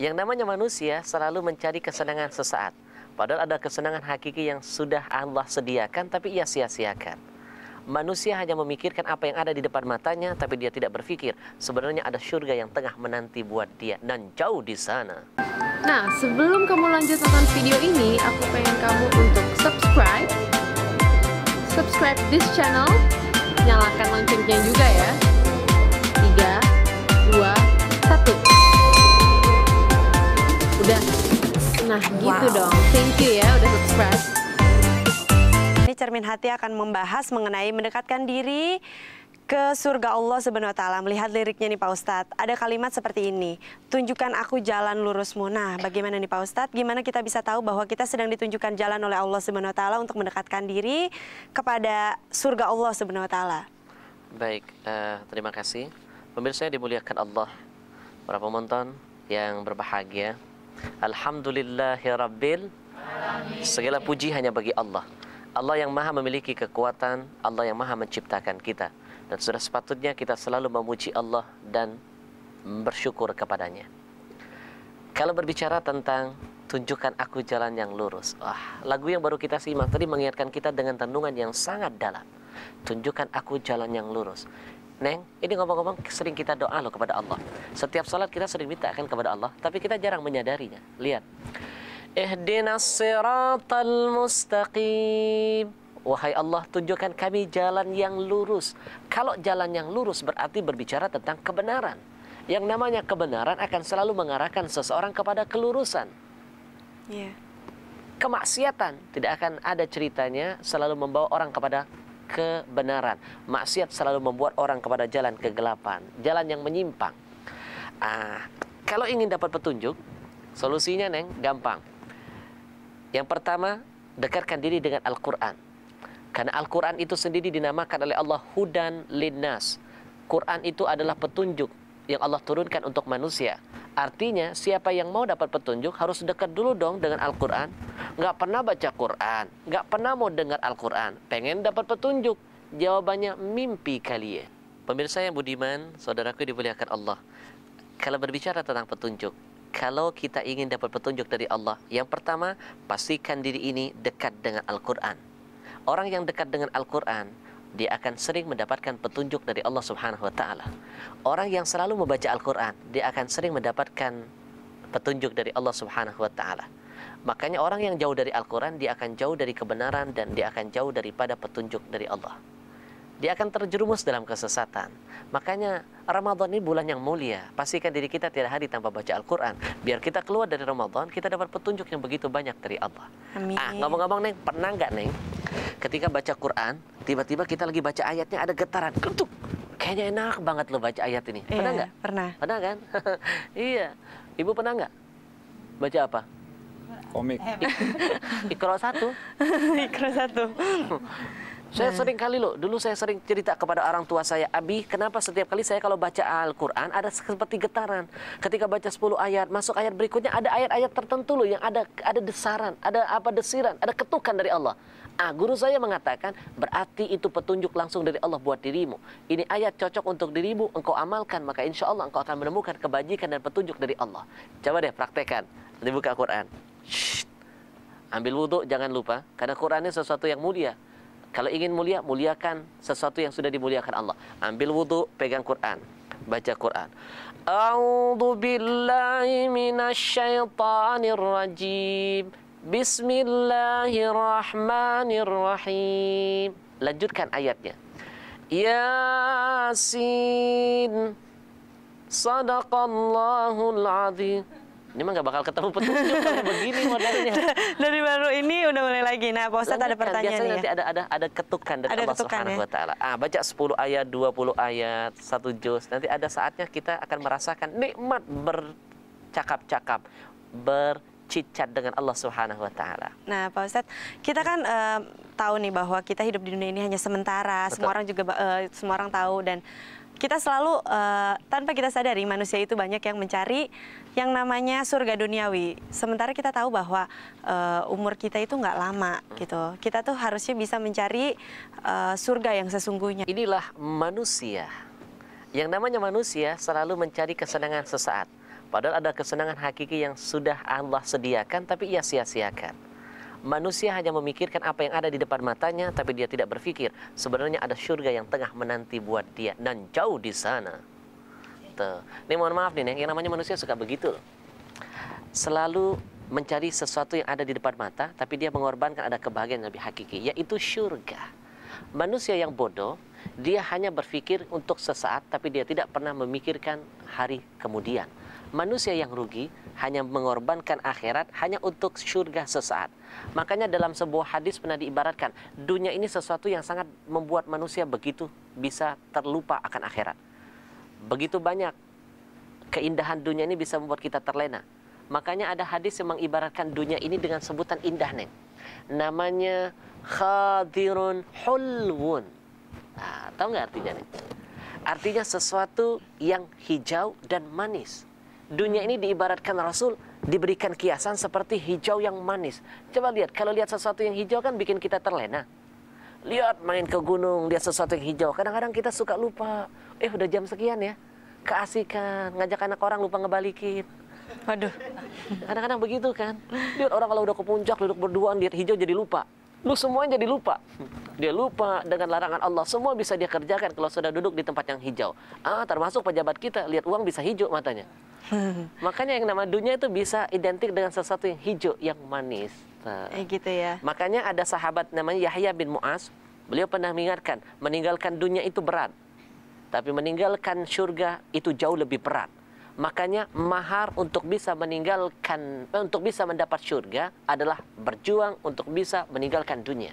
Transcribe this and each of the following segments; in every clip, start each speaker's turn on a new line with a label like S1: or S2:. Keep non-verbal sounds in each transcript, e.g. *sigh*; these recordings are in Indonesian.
S1: Yang namanya manusia selalu mencari kesenangan sesaat. Padahal ada kesenangan hakiki yang sudah Allah sediakan tapi ia sia-siakan. Manusia hanya memikirkan apa yang ada di depan matanya tapi dia tidak berpikir sebenarnya ada surga yang tengah menanti buat dia dan jauh di sana.
S2: Nah, sebelum kamu lanjut nonton video ini, aku pengen kamu untuk subscribe, subscribe this channel, nyalakan loncengnya juga ya. Ini Cermin Hati akan membahas mengenai mendekatkan diri ke surga Allah Subhanahu wa taala. Melihat liriknya nih Pak Ustadz, ada kalimat seperti ini, tunjukkan aku jalan lurusmu. Nah, bagaimana nih Pak Ustadz? Gimana kita bisa tahu bahwa kita sedang ditunjukkan jalan oleh Allah Subhanahu wa taala untuk mendekatkan diri kepada surga Allah Subhanahu wa taala?
S1: Baik, uh, terima kasih. Pemirsa yang dimuliakan Allah, para penonton yang berbahagia. Alhamdulillahirabbil Segala puji hanya bagi Allah. Allah yang maha memiliki kekuatan, Allah yang maha menciptakan kita. Dan sudah sepatutnya kita selalu memuji Allah dan bersyukur kepadanya. Kalau berbicara tentang tunjukkan aku jalan yang lurus. Wah, lagu yang baru kita simak tadi mengingatkan kita dengan tenungan yang sangat dalam. Tunjukkan aku jalan yang lurus. Neng, ini ngomong-ngomong sering kita doa loh kepada Allah. Setiap salat kita sering minta akan kepada Allah, tapi kita jarang menyadarinya. Lihat. Ihdina siratal mustaqim. Wahai Allah, tunjukkan kami jalan yang lurus. Kalau jalan yang lurus berarti berbicara tentang kebenaran. Yang namanya kebenaran akan selalu mengarahkan seseorang kepada kelurusan. Yeah. Kemaksiatan tidak akan ada ceritanya selalu membawa orang kepada kebenaran. Maksiat selalu membuat orang kepada jalan kegelapan, jalan yang menyimpang. Ah, kalau ingin dapat petunjuk, solusinya neng gampang yang pertama, dekatkan diri dengan Al-Quran. Karena Al-Quran itu sendiri dinamakan oleh Allah hudan linnas. Quran itu adalah petunjuk yang Allah turunkan untuk manusia. Artinya, siapa yang mau dapat petunjuk harus dekat dulu dong dengan Al-Quran. Nggak pernah baca Quran, nggak pernah mau dengar Al-Quran. Pengen dapat petunjuk, jawabannya mimpi kali ya. Pemirsa yang budiman, saudaraku dimuliakan Allah. Kalau berbicara tentang petunjuk, kalau kita ingin dapat petunjuk dari Allah, yang pertama, pastikan diri ini dekat dengan Al-Quran. Orang yang dekat dengan Al-Quran, dia akan sering mendapatkan petunjuk dari Allah Subhanahu wa taala. Orang yang selalu membaca Al-Qur'an, dia akan sering mendapatkan petunjuk dari Allah Subhanahu wa taala. Makanya orang yang jauh dari Al-Qur'an, dia akan jauh dari kebenaran dan dia akan jauh daripada petunjuk dari Allah. dia akan terjerumus dalam kesesatan. Makanya Ramadan ini bulan yang mulia. Pastikan diri kita tidak hari tanpa baca Al-Quran. Biar kita keluar dari Ramadan, kita dapat petunjuk yang begitu banyak dari Allah.
S2: Amin. Ah, ngomong-ngomong
S1: Neng, pernah nggak Neng? Ketika baca Quran, tiba-tiba kita lagi baca ayatnya ada getaran. Ketuk! Kayaknya enak banget lo baca ayat ini. Iya, pernah nggak? pernah. Pernah kan? *laughs* iya. Ibu pernah nggak? Baca apa? Komik. Ikro *laughs* satu. *laughs* Ikro satu. Saya nah. sering kali loh, dulu saya sering cerita kepada orang tua saya, Abi, kenapa setiap kali saya kalau baca Al-Quran ada seperti getaran. Ketika baca 10 ayat, masuk ayat berikutnya ada ayat-ayat tertentu loh yang ada ada desaran, ada apa desiran, ada ketukan dari Allah. Ah, guru saya mengatakan, berarti itu petunjuk langsung dari Allah buat dirimu. Ini ayat cocok untuk dirimu, engkau amalkan, maka insya Allah engkau akan menemukan kebajikan dan petunjuk dari Allah. Coba deh praktekan, dibuka Quran. Shh. Ambil wudhu, jangan lupa, karena Quran ini sesuatu yang mulia Kalau ingin mulia, muliakan sesuatu yang sudah dimuliakan Allah. Ambil wudhu, pegang Quran, baca Quran. A'udhu billahi minasyaitanir rajim. Bismillahirrahmanirrahim. Lanjutkan ayatnya. Yasin. Sadaqallahul azim. ini mah nggak bakal ketemu petunjuk kalau *laughs* begini modelnya.
S2: Dari baru ini udah mulai lagi. Nah, Pak Ustadz ada pertanyaan Biasanya nanti ya. ada
S1: ada ada ketukan dari ada Allah ya. Subhanahu wa taala. Ah, baca 10 ayat, 20 ayat, satu juz. Nanti ada saatnya kita akan merasakan nikmat bercakap-cakap, ber Cicat dengan Allah Subhanahu wa taala.
S2: Nah, Pak Ustadz, kita kan uh, tahu nih bahwa kita hidup di dunia ini hanya sementara, Betul. semua orang juga uh, semua orang tahu dan kita selalu uh, tanpa kita sadari manusia itu banyak yang mencari yang namanya surga duniawi. Sementara kita tahu bahwa uh, umur kita itu nggak lama hmm. gitu. Kita tuh harusnya bisa mencari uh, surga yang sesungguhnya. Inilah manusia.
S1: Yang namanya manusia selalu mencari kesenangan sesaat. Padahal ada kesenangan hakiki yang sudah Allah sediakan tapi ia sia-siakan. Manusia hanya memikirkan apa yang ada di depan matanya tapi dia tidak berpikir sebenarnya ada surga yang tengah menanti buat dia dan jauh di sana. Tuh. Ini mohon maaf nih yang namanya manusia suka begitu Selalu mencari sesuatu yang ada di depan mata tapi dia mengorbankan ada kebahagiaan yang lebih hakiki yaitu surga. Manusia yang bodoh dia hanya berpikir untuk sesaat tapi dia tidak pernah memikirkan hari kemudian manusia yang rugi hanya mengorbankan akhirat hanya untuk surga sesaat. Makanya dalam sebuah hadis pernah diibaratkan, dunia ini sesuatu yang sangat membuat manusia begitu bisa terlupa akan akhirat. Begitu banyak keindahan dunia ini bisa membuat kita terlena. Makanya ada hadis yang mengibaratkan dunia ini dengan sebutan indah, Neng. Namanya khadirun hulwun. Nah, tahu nggak artinya, nih? Artinya sesuatu yang hijau dan manis dunia ini diibaratkan Rasul diberikan kiasan seperti hijau yang manis. Coba lihat, kalau lihat sesuatu yang hijau kan bikin kita terlena. Lihat main ke gunung, lihat sesuatu yang hijau. Kadang-kadang kita suka lupa, eh udah jam sekian ya. Keasikan, ngajak anak orang lupa ngebalikin. Aduh, kadang-kadang begitu kan. Lihat orang kalau udah ke puncak duduk berduaan lihat hijau jadi lupa. Lu semuanya jadi lupa. Dia lupa dengan larangan Allah. Semua bisa dia kerjakan kalau sudah duduk di tempat yang hijau. Ah, termasuk pejabat kita lihat uang bisa hijau matanya. *laughs* Makanya yang nama dunia itu bisa identik dengan sesuatu yang hijau, yang manis. Nah, eh gitu ya. Makanya ada sahabat namanya Yahya bin Mu'az, beliau pernah mengingatkan, meninggalkan dunia itu berat. Tapi meninggalkan surga itu jauh lebih berat. Makanya mahar untuk bisa meninggalkan eh, untuk bisa mendapat surga adalah berjuang untuk bisa meninggalkan dunia.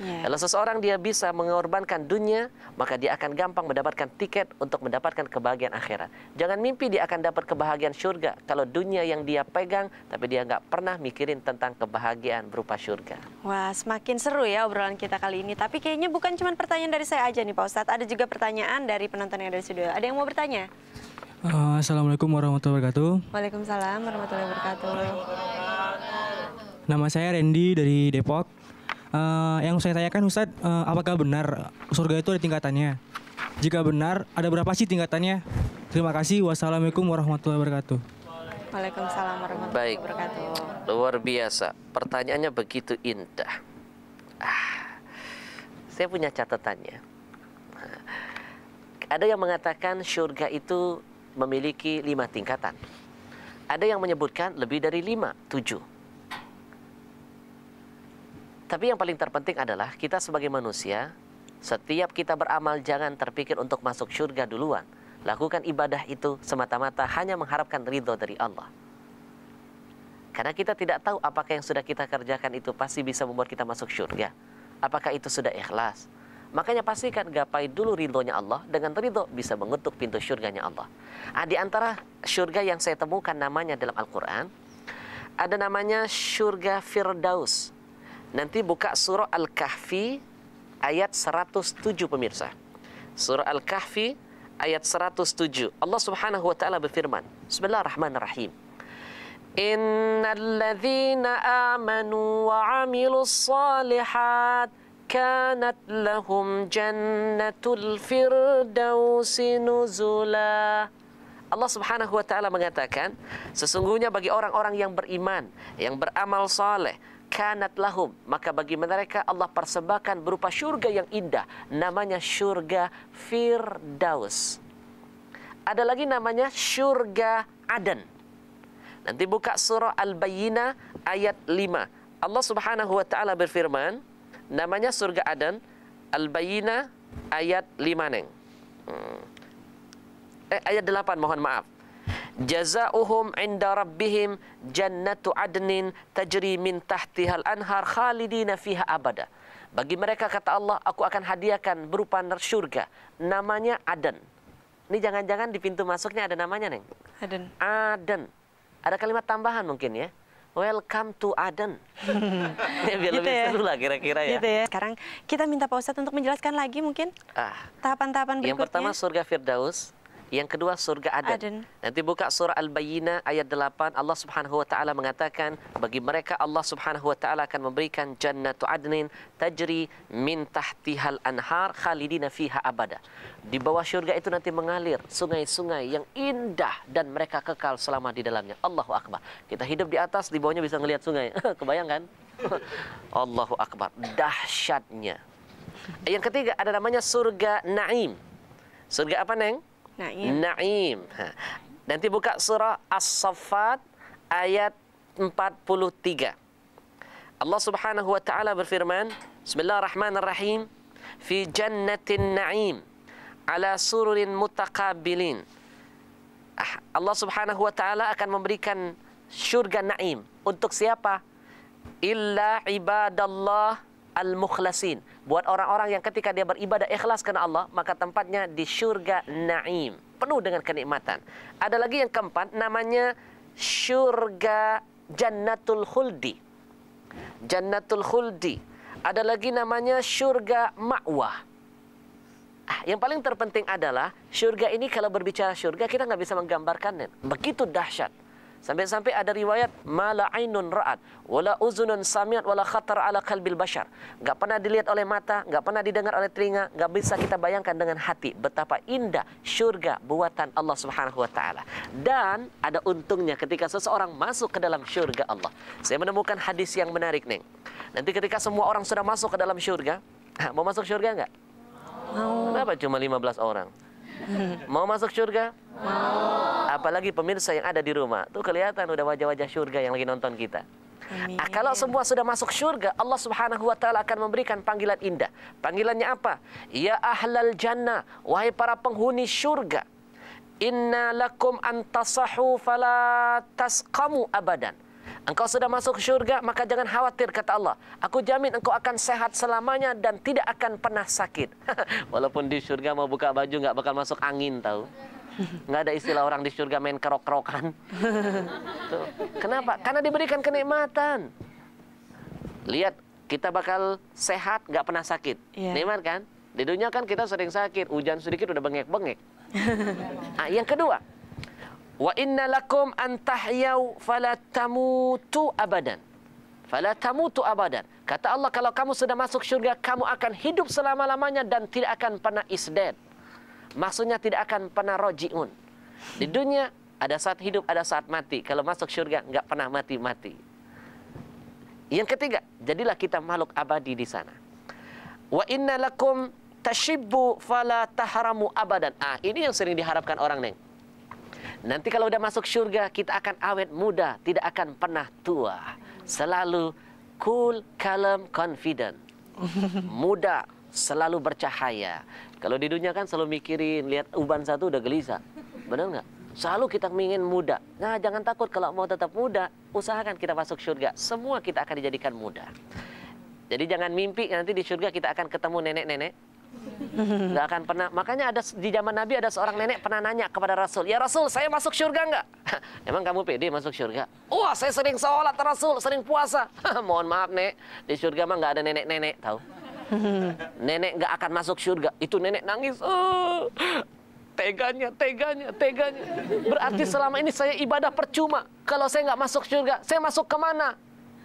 S1: Yeah. Kalau seseorang dia bisa mengorbankan dunia, maka dia akan gampang mendapatkan tiket untuk mendapatkan kebahagiaan akhirat. Jangan mimpi dia akan dapat kebahagiaan surga kalau dunia yang dia pegang, tapi dia nggak pernah mikirin tentang kebahagiaan berupa surga.
S2: Wah, semakin seru ya obrolan kita kali ini. Tapi kayaknya bukan cuma pertanyaan dari saya aja nih Pak Ustadz, ada juga pertanyaan dari penonton yang dari studio. Ada yang mau bertanya? Uh, Assalamualaikum warahmatullahi wabarakatuh. Waalaikumsalam warahmatullahi wabarakatuh. Nama saya Randy dari Depok. Uh, yang saya tanyakan Ustaz, uh, eh, apakah benar surga itu ada tingkatannya? Jika benar, ada berapa sih tingkatannya? Terima kasih. Wassalamualaikum warahmatullahi wabarakatuh. Waalaikumsalam
S1: warahmatullahi Baik. wabarakatuh. Luar biasa. Pertanyaannya begitu indah. Ah, saya punya catatannya. Ada yang mengatakan surga itu memiliki lima tingkatan. Ada yang menyebutkan lebih dari lima, tujuh. Tapi yang paling terpenting adalah kita sebagai manusia, setiap kita beramal jangan terpikir untuk masuk surga duluan. Lakukan ibadah itu semata-mata hanya mengharapkan ridho dari Allah. Karena kita tidak tahu apakah yang sudah kita kerjakan itu pasti bisa membuat kita masuk surga. Apakah itu sudah ikhlas? Makanya pastikan gapai dulu ridhonya Allah. Dengan ridho bisa mengetuk pintu surganya Allah. Nah, di antara surga yang saya temukan namanya dalam Al-Quran. Ada namanya surga Firdaus. Nanti buka surah Al-Kahfi ayat 107 pemirsa. Surah Al-Kahfi ayat 107. Allah Subhanahu wa taala berfirman, Bismillahirrahmanirrahim. إن Amanu wa وعملوا الصالحات كانت لهم جنة الفردوس نزلا Allah subhanahu wa ta'ala mengatakan Sesungguhnya bagi orang-orang yang beriman Yang beramal saleh kanat lahum maka bagi mereka Allah persembahkan berupa surga yang indah namanya surga firdaus ada lagi namanya surga aden nanti buka surah al-bayyinah ayat 5 Allah Subhanahu wa taala berfirman namanya surga aden al-bayyinah ayat 5 neng hmm. eh, ayat 8 mohon maaf jazauhum inda rabbihim jannatu adnin tajri min tahtihal anhar khalidina fiha abada. Bagi mereka kata Allah, aku akan hadiahkan berupa surga. Namanya Aden. Ini jangan-jangan di pintu masuknya ada namanya, Neng. Aden. Aden. Ada kalimat tambahan mungkin ya. Welcome to Aden. ya, *laughs* biar gitu lebih ya. seru lah kira-kira ya. Gitu
S2: ya. Sekarang kita minta Pak Ustadz untuk menjelaskan lagi mungkin ah. tahapan-tahapan ah. berikutnya. Yang pertama
S1: surga Firdaus. Yang kedua surga Aden. Aden. Nanti buka surah Al-Bayyinah ayat 8 Allah Subhanahu wa taala mengatakan bagi mereka Allah Subhanahu wa taala akan memberikan Jannatu Adnin tajri min tahtihal anhar khalidina fiha abada. Di bawah surga itu nanti mengalir sungai-sungai yang indah dan mereka kekal selama di dalamnya. Allahu Akbar. Kita hidup di atas di bawahnya bisa ngelihat sungai. *laughs* Kebayang kan? *laughs* Allahu Akbar. Dahsyatnya. Yang ketiga ada namanya surga Naim. Surga apa, Neng? Na'im. Na'im. Ha. Nanti buka surah As-Saffat ayat 43. Allah Subhanahu wa taala berfirman, Bismillahirrahmanirrahim. Fi jannatin na'im ala sururin mutaqabilin. Ah, Allah Subhanahu wa taala akan memberikan syurga na'im untuk siapa? Illa ibadallah al-mukhlasin. Buat orang-orang yang ketika dia beribadah ikhlas kepada Allah, maka tempatnya di syurga naim. Penuh dengan kenikmatan. Ada lagi yang keempat, namanya syurga jannatul khuldi. Jannatul khuldi. Ada lagi namanya syurga ma'wah. Ah, yang paling terpenting adalah syurga ini kalau berbicara syurga kita nggak bisa menggambarkan Begitu dahsyat. Sampai-sampai ada riwayat mala ainun ra'at wala uzunun samiat wala khatar ala kalbil bashar. Gak pernah dilihat oleh mata, gak pernah didengar oleh telinga, gak bisa kita bayangkan dengan hati betapa indah syurga buatan Allah Subhanahu wa taala. Dan ada untungnya ketika seseorang masuk ke dalam syurga Allah. Saya menemukan hadis yang menarik, Neng. Nanti ketika semua orang sudah masuk ke dalam syurga, *laughs* mau masuk syurga nggak? Kenapa cuma 15 orang? Mau masuk surga? Mau. Apalagi pemirsa yang ada di rumah. Tuh kelihatan udah wajah-wajah surga yang lagi nonton kita. Amin. Ah, kalau semua sudah masuk surga, Allah Subhanahu wa taala akan memberikan panggilan indah. Panggilannya apa? Ya ahlal jannah, wahai para penghuni surga. Inna lakum antasahu fala tasqamu abadan. Engkau sudah masuk syurga, maka jangan khawatir kata Allah. Aku jamin engkau akan sehat selamanya dan tidak akan pernah sakit. *laughs* Walaupun di syurga mau buka baju nggak bakal masuk angin tahu. Nggak ada istilah orang di syurga main kerok-kerokan. *laughs* Kenapa? Karena diberikan kenikmatan. Lihat, kita bakal sehat, nggak pernah sakit. Yeah. Nikmat kan? Di dunia kan kita sering sakit, hujan sedikit udah bengek-bengek. Nah, *laughs* yang kedua, Wa inna lakum an tahyau fala tamutu abadan. Fala tamutu abadan. Kata Allah kalau kamu sudah masuk syurga kamu akan hidup selama-lamanya dan tidak akan pernah isdad. Maksudnya tidak akan pernah rojiun. Di dunia ada saat hidup, ada saat mati. Kalau masuk syurga nggak pernah mati-mati. Yang ketiga, jadilah kita makhluk abadi di sana. Wa inna lakum tashibbu fala tahramu abadan. Ah, ini yang sering diharapkan orang, Neng Nanti kalau udah masuk surga kita akan awet muda, tidak akan pernah tua. Selalu cool, calm, confident. *laughs* Muda, selalu bercahaya. Kalau di dunia kan selalu mikirin, lihat uban satu udah gelisah. Benar nggak? Selalu kita ingin muda. Nah, jangan takut kalau mau tetap muda, usahakan kita masuk surga. Semua kita akan dijadikan muda. Jadi jangan mimpi nanti di surga kita akan ketemu nenek-nenek Nggak akan pernah. Makanya ada di zaman Nabi ada seorang nenek pernah nanya kepada Rasul, "Ya Rasul, saya masuk surga nggak?" *laughs* Emang kamu pede masuk surga? Wah, saya sering sholat Rasul, sering puasa. *laughs* Mohon maaf, Nek. Di surga mah nggak ada nenek-nenek, tahu? *laughs* nenek nggak akan masuk surga. Itu nenek nangis. Oh, teganya, teganya, teganya. Berarti selama ini saya ibadah percuma. Kalau saya nggak masuk surga, saya masuk kemana?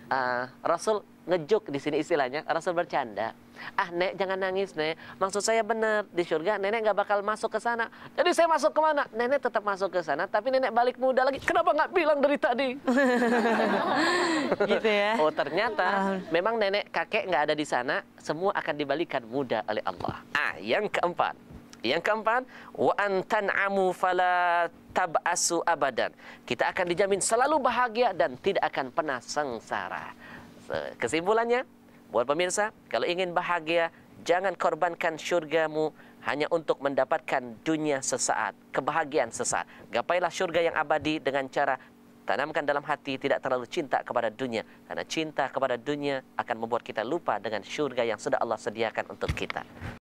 S1: Uh, ah, Rasul, ngejuk di sini istilahnya, Rasul bercanda. Ah nek jangan nangis nek, maksud saya benar di surga nenek nggak bakal masuk ke sana. Jadi saya masuk ke mana? Nenek tetap masuk ke sana, tapi nenek balik muda lagi. Kenapa nggak bilang dari tadi? *laughs* gitu ya. Oh ternyata ah. memang nenek kakek nggak ada di sana, semua akan dibalikan muda oleh Allah. Ah yang keempat, yang keempat, wa antan amu fala tabasu abadan. Kita akan dijamin selalu bahagia dan tidak akan pernah sengsara. Eh, kesimpulannya buat pemirsa kalau ingin bahagia jangan korbankan syurgamu hanya untuk mendapatkan dunia sesaat kebahagiaan sesaat gapailah syurga yang abadi dengan cara tanamkan dalam hati tidak terlalu cinta kepada dunia karena cinta kepada dunia akan membuat kita lupa dengan syurga yang sudah Allah sediakan untuk kita